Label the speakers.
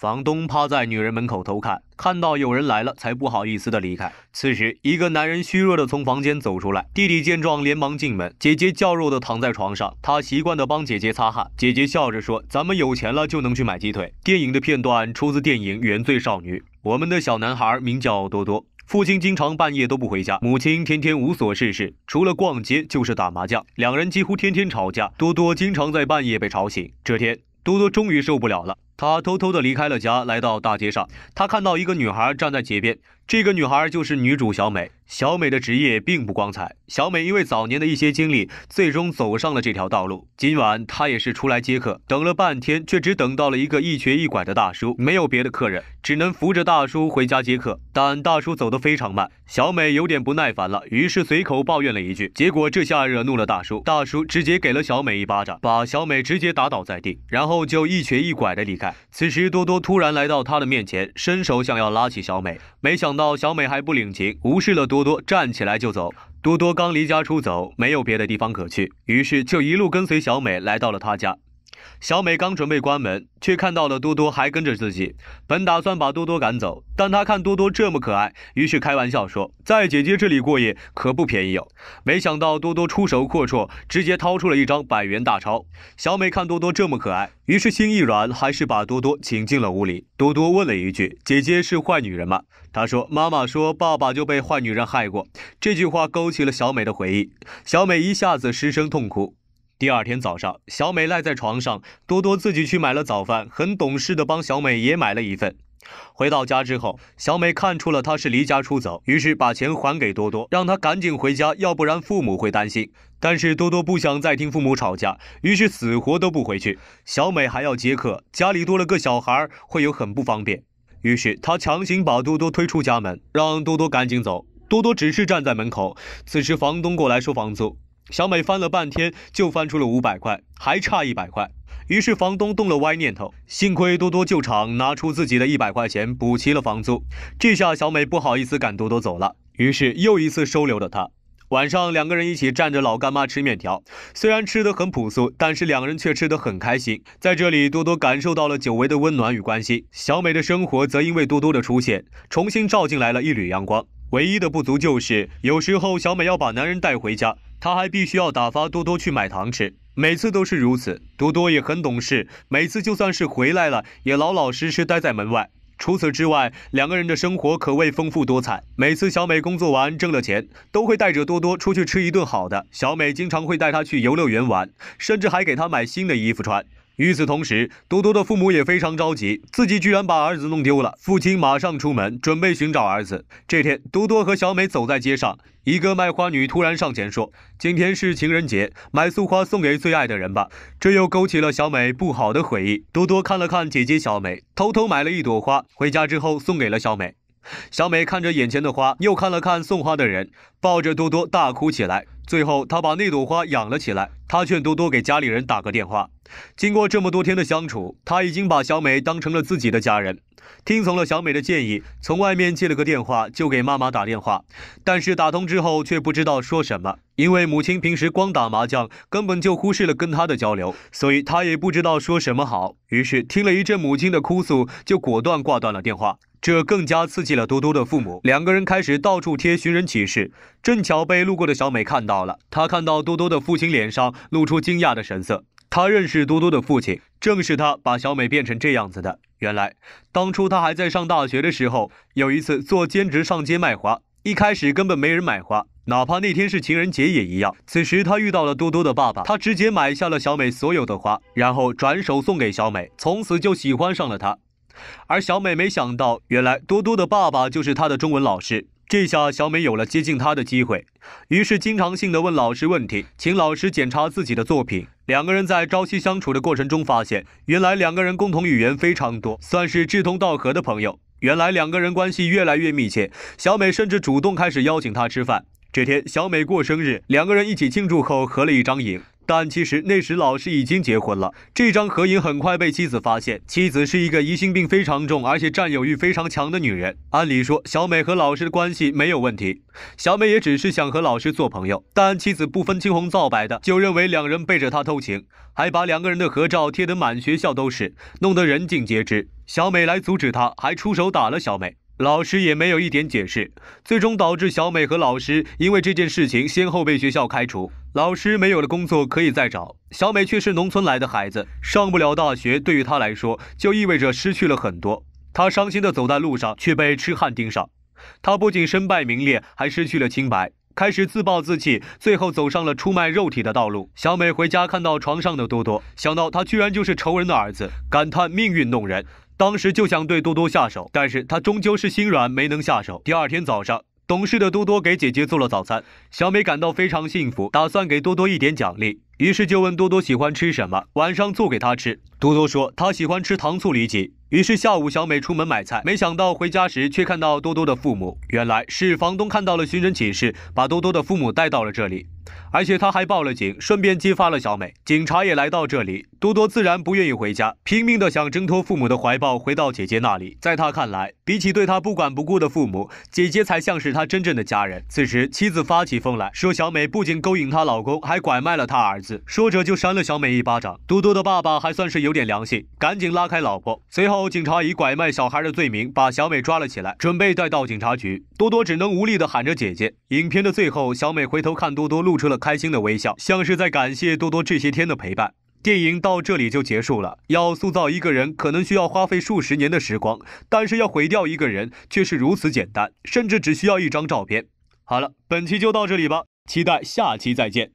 Speaker 1: 房东趴在女人门口偷看，看到有人来了，才不好意思的离开。此时，一个男人虚弱的从房间走出来，弟弟见状连忙进门，姐姐娇弱的躺在床上，他习惯的帮姐姐擦汗。姐姐笑着说：“咱们有钱了就能去买鸡腿。”电影的片段出自电影《原罪少女》。我们的小男孩名叫多多，父亲经常半夜都不回家，母亲天天无所事事，除了逛街就是打麻将，两人几乎天天吵架。多多经常在半夜被吵醒。这天，多多终于受不了了。他偷偷地离开了家，来到大街上。他看到一个女孩站在街边。这个女孩就是女主小美。小美的职业并不光彩。小美因为早年的一些经历，最终走上了这条道路。今晚她也是出来接客，等了半天却只等到了一个一瘸一拐的大叔，没有别的客人，只能扶着大叔回家接客。但大叔走得非常慢，小美有点不耐烦了，于是随口抱怨了一句，结果这下惹怒了大叔，大叔直接给了小美一巴掌，把小美直接打倒在地，然后就一瘸一拐的离开。此时多多突然来到他的面前，伸手想要拉起小美，没想。到小美还不领情，无视了多多，站起来就走。多多刚离家出走，没有别的地方可去，于是就一路跟随小美来到了她家。小美刚准备关门，却看到了多多还跟着自己。本打算把多多赶走，但她看多多这么可爱，于是开玩笑说：“在姐姐这里过夜可不便宜哟。”没想到多多出手阔绰，直接掏出了一张百元大钞。小美看多多这么可爱，于是心一软，还是把多多请进了屋里。多多问了一句：“姐姐是坏女人吗？”她说：“妈妈说爸爸就被坏女人害过。”这句话勾起了小美的回忆，小美一下子失声痛哭。第二天早上，小美赖在床上，多多自己去买了早饭，很懂事的帮小美也买了一份。回到家之后，小美看出了他是离家出走，于是把钱还给多多，让他赶紧回家，要不然父母会担心。但是多多不想再听父母吵架，于是死活都不回去。小美还要接客，家里多了个小孩会有很不方便，于是她强行把多多推出家门，让多多赶紧走。多多只是站在门口，此时房东过来收房租。小美翻了半天，就翻出了五百块，还差一百块。于是房东动了歪念头。幸亏多多救场，拿出自己的一百块钱补齐了房租。这下小美不好意思赶多多走了，于是又一次收留了他。晚上两个人一起站着老干妈吃面条，虽然吃的很朴素，但是两人却吃得很开心。在这里，多多感受到了久违的温暖与关心。小美的生活则因为多多的出现，重新照进来了一缕阳光。唯一的不足就是，有时候小美要把男人带回家。他还必须要打发多多去买糖吃，每次都是如此。多多也很懂事，每次就算是回来了，也老老实实待在门外。除此之外，两个人的生活可谓丰富多彩。每次小美工作完挣了钱，都会带着多多出去吃一顿好的。小美经常会带他去游乐园玩，甚至还给他买新的衣服穿。与此同时，多多的父母也非常着急，自己居然把儿子弄丢了。父亲马上出门，准备寻找儿子。这天，多多和小美走在街上，一个卖花女突然上前说：“今天是情人节，买束花送给最爱的人吧。”这又勾起了小美不好的回忆。多多看了看姐姐小美，偷偷买了一朵花，回家之后送给了小美。小美看着眼前的花，又看了看送花的人，抱着多多大哭起来。最后，她把那朵花养了起来。她劝多多给家里人打个电话。经过这么多天的相处，他已经把小美当成了自己的家人。听从了小美的建议，从外面借了个电话就给妈妈打电话。但是打通之后却不知道说什么，因为母亲平时光打麻将，根本就忽视了跟他的交流，所以他也不知道说什么好。于是听了一阵母亲的哭诉，就果断挂断了电话。这更加刺激了多多的父母，两个人开始到处贴寻人启事。正巧被路过的小美看到了，她看到多多的父亲脸上露出惊讶的神色。她认识多多的父亲，正是他把小美变成这样子的。原来，当初他还在上大学的时候，有一次做兼职上街卖花，一开始根本没人买花，哪怕那天是情人节也一样。此时他遇到了多多的爸爸，他直接买下了小美所有的花，然后转手送给小美，从此就喜欢上了她。而小美没想到，原来多多的爸爸就是她的中文老师。这下小美有了接近他的机会，于是经常性的问老师问题，请老师检查自己的作品。两个人在朝夕相处的过程中，发现原来两个人共同语言非常多，算是志同道合的朋友。原来两个人关系越来越密切，小美甚至主动开始邀请他吃饭。这天小美过生日，两个人一起庆祝后合了一张影。但其实那时老师已经结婚了，这张合影很快被妻子发现。妻子是一个疑心病非常重，而且占有欲非常强的女人。按理说，小美和老师的关系没有问题，小美也只是想和老师做朋友。但妻子不分青红皂白的就认为两人背着他偷情，还把两个人的合照贴得满学校都是，弄得人尽皆知。小美来阻止她，还出手打了小美。老师也没有一点解释，最终导致小美和老师因为这件事情先后被学校开除。老师没有了工作可以再找，小美却是农村来的孩子，上不了大学，对于她来说就意味着失去了很多。她伤心地走在路上，却被痴汉盯上。她不仅身败名裂，还失去了清白，开始自暴自弃，最后走上了出卖肉体的道路。小美回家看到床上的多多，想到他居然就是仇人的儿子，感叹命运弄人。当时就想对多多下手，但是他终究是心软，没能下手。第二天早上，懂事的多多给姐姐做了早餐，小美感到非常幸福，打算给多多一点奖励，于是就问多多喜欢吃什么，晚上做给他吃。多多说他喜欢吃糖醋里脊，于是下午小美出门买菜，没想到回家时却看到多多的父母，原来是房东看到了寻人启事，把多多的父母带到了这里。而且他还报了警，顺便激发了小美。警察也来到这里，多多自然不愿意回家，拼命的想挣脱父母的怀抱，回到姐姐那里。在他看来，比起对他不管不顾的父母，姐姐才像是他真正的家人。此时，妻子发起疯来说：“小美不仅勾引她老公，还拐卖了她儿子。”说着就扇了小美一巴掌。多多的爸爸还算是有点良心，赶紧拉开老婆。随后，警察以拐卖小孩的罪名把小美抓了起来，准备带到警察局。多多只能无力的喊着姐姐。影片的最后，小美回头看多多，露出了开心的微笑，像是在感谢多多这些天的陪伴。电影到这里就结束了。要塑造一个人，可能需要花费数十年的时光，但是要毁掉一个人，却是如此简单，甚至只需要一张照片。好了，本期就到这里吧，期待下期再见。